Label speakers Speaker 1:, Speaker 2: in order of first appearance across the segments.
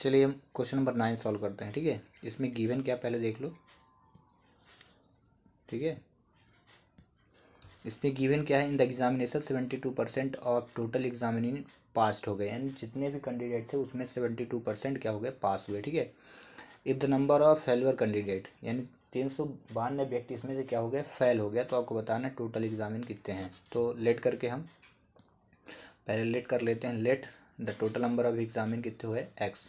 Speaker 1: चलिए हम question number nine solve करते हैं ठीक है इसमें गिवन क्या पहले देख लो ठीक है इसमें गिवन क्या है in the examination seventy two percent of total examination pass हो गए यानी जितने भी कैंडिडेट थे उसमें सेवेंटी टू परसेंट क्या हो गए पास हुए ठीक है if the number of failure candidate यानी तीन सौ बानवे व्यक्ति इसमें से क्या हो गया फेल हो गया तो आपको बताना है टोटल एग्जामिन कितने हैं तो लेट करके हम पहले लेट कर लेते हैं let the total number of examine कितने हुए एक्स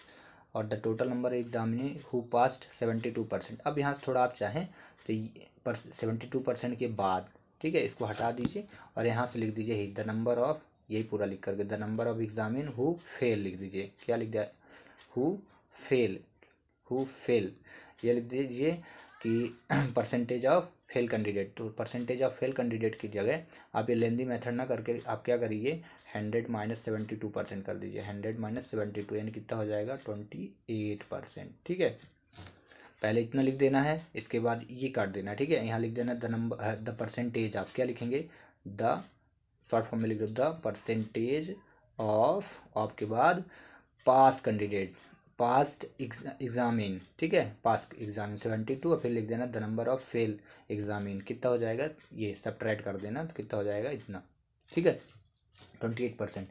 Speaker 1: और the total number examinee who passed seventy two percent अब यहाँ से थोड़ा आप चाहें तो सेवेंटी टू परसेंट के बाद ठीक है इसको हटा दीजिए और यहाँ से लिख दीजिए द नंबर ऑफ यही पूरा लिख करके the number of examine who fail लिख दीजिए क्या लिख दिया हु फेल हु फेल ये लिख दीजिए कि परसेंटेज ऑफ फेल कैंडिडेट तो परसेंटेज ऑफ फेल कैंडिडेट की जगह आप ये लेंदी मेथड ना करके आप क्या करिए hundred minus seventy two percent कर दीजिए हंड्रेड माइनस सेवेंटी टू यानी कितना हो जाएगा ट्वेंटी एट परसेंट ठीक है पहले इतना लिख देना है इसके बाद ये काट देना ठीक है यहाँ लिख देना द नंबर द परसेंटेज आप क्या लिखेंगे द शॉर्ट फॉर्म में लिख दो द परसेंटेज ऑफ आपके बाद पास कैंडिडेट पास्ट एग्जामिन ठीक है पास्ट एग्जामिन सेवेंटी टू और फिर लिख देना the number of fail examine कितना हो जाएगा ये सब ट्रैड कर देना तो कितना हो जाएगा इतना ठीक है ट्वेंटी एट परसेंट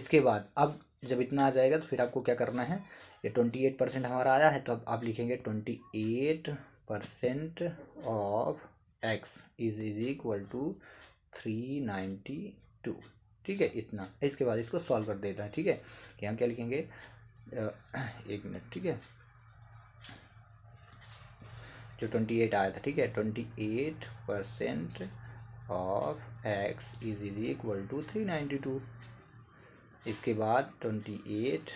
Speaker 1: इसके बाद अब जब इतना आ जाएगा तो फिर आपको क्या करना है ये ट्वेंटी एट परसेंट हमारा आया है तो अब आप लिखेंगे twenty eight percent of X is is equal to three ninety two ठीक है इतना इसके बाद इसको सॉल्व कर देना है ठीक है यहाँ क्या लिखेंगे एक मिनट ठीक है जो ट्वेंटी एट आया था ठीक है twenty eight percent of X is is equal to three ninety two इसके बाद twenty eight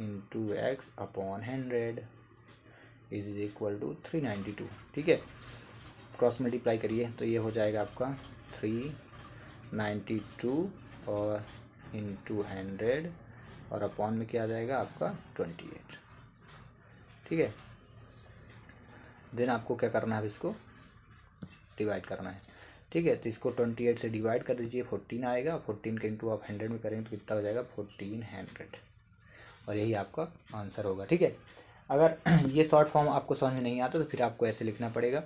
Speaker 1: into X upon hundred is is equal to three ninety two ठीक है क्रॉस मल्टीप्लाई करिए तो ये हो जाएगा आपका थ्री नाइन्टी टू और इंटू हंड्रेड और अपॉन में क्या आ जाएगा आपका ट्वेंटी एट ठीक है देन आपको क्या करना है इसको डिवाइड करना है ठीक है तो इसको ट्वेंटी एट से डिवाइड कर दीजिए फोर्टीन आएगा फोर्टीन के इंटू आप हंड्रेड में करेंगे तो कितना हो जाएगा फोर्टीन हंड्रेड और यही आपका आंसर होगा ठीक है अगर ये शॉर्ट फॉर्म आपको समझ में नहीं आता तो फिर आपको ऐसे लिखना पड़ेगा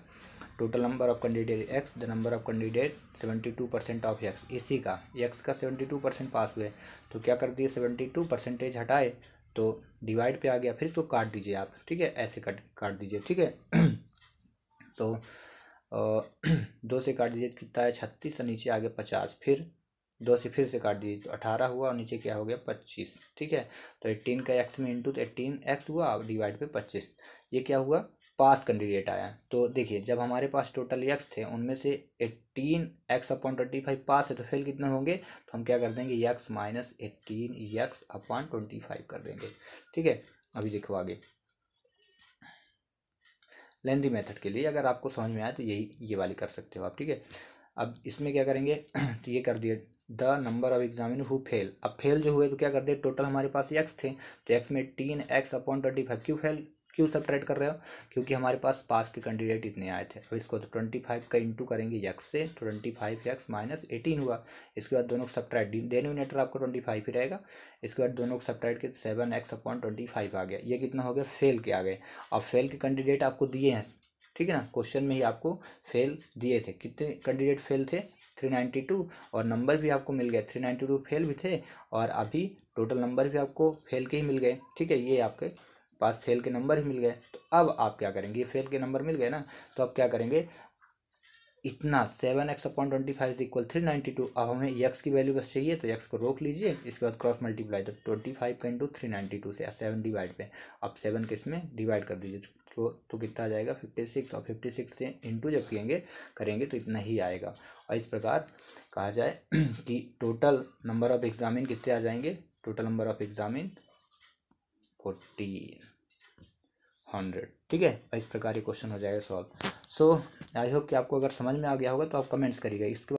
Speaker 1: total number of candidate X the number of candidate seventy two percent of X इसी का एक्स का सेवेंटी टू परसेंट पास हुए तो क्या कर दिए सेवेंटी टू परसेंटेज हटाए तो डिवाइड पे आ गया फिर इसको काट दीजिए आप ठीक है ऐसे काट काट दीजिए ठीक है तो दो से काट दीजिए कितना है छत्तीस से नीचे आगे पचास फिर दो से फिर से काट दीजिए तो अठारह हुआ और नीचे क्या हो गया पच्चीस ठीक है तो एट्टीन का एक्स में इंटू तो एट्टीन एक्स हुआ और डिवाइड पे पच्चीस ये क्या हुआ पास कैंडिडेट आया तो देखिए जब हमारे पास टोटल एक्स थे उनमें से eighteen X upon twenty five pass है तो फेल कितने होंगे तो हम क्या कर देंगे X minus eighteen X upon twenty five कर देंगे ठीक है अभी देखो आगे लेंदी मेथड के लिए अगर आपको समझ में आए तो यही ये वाली कर सकते हो आप ठीक है अब इसमें क्या करेंगे तो ये कर दिए the number of examine who fail अब फेल जो हुए तो क्या कर दे टोटल हमारे पास एक्स थे तो एक्स में teen X upon twenty five क्यों फेल क्यों सब ट्रेड कर रहे हो क्योंकि हमारे पास पास के कैंडिडेट इतने आए थे अब इसको तो ट्वेंटी फाइव का इंटू करेंगे एक्स से twenty five X minus eighteen हुआ इसके बाद दोनों को सब ट्रैड डेनोमिनेटर आपको ट्वेंटी फाइव ही रहेगा इसके बाद दोनों को सब ट्रैड के seven X upon twenty five आ गया ये कितना हो गया फेल के आ गए अब फेल के कैंडिडेट आपको दिए हैं ठीक है ना क्वेश्चन में ही आपको फेल दिए थे कितने कैंडिडेट फेल थे थ्री नाइन्टी टू और नंबर भी आपको मिल गए थ्री नाइन्टी टू फेल भी थे और अभी टोटल नंबर भी आपको फेल के ही मिल गए ठीक है ये आपके पास फेल के नंबर ही मिल गए तो अब आप क्या करेंगे ये फेल के नंबर मिल गए ना तो आप क्या करेंगे इतना seven X upon twenty five is equal three ninety two अब हमें एक्स की वैल्यू बस चाहिए तो एक्स को रोक लीजिए इसके बाद क्रॉस मल्टीप्लाई तो ट्वेंटी फाइव का इंटू थ्री नाइन्टी टू से सेवन डिवाइड पे अब सेवन के इसमें डिवाइड कर दीजिए तो तो कितना आ जाएगा फिफ्टी सिक्स और फिफ्टी सिक्स से इंटू जब किएंगे करेंगे तो इतना ही आएगा और इस प्रकार कहा जाए कि टोटल नंबर ऑफ एग्जामिन कितने आ जाएंगे total number of examine forty hundred ठीक है और इस प्रकार ये क्वेश्चन हो जाएगा सॉल्व सो आई होप कि आपको अगर समझ में आ गया होगा तो आप कमेंट्स करिएगा इसके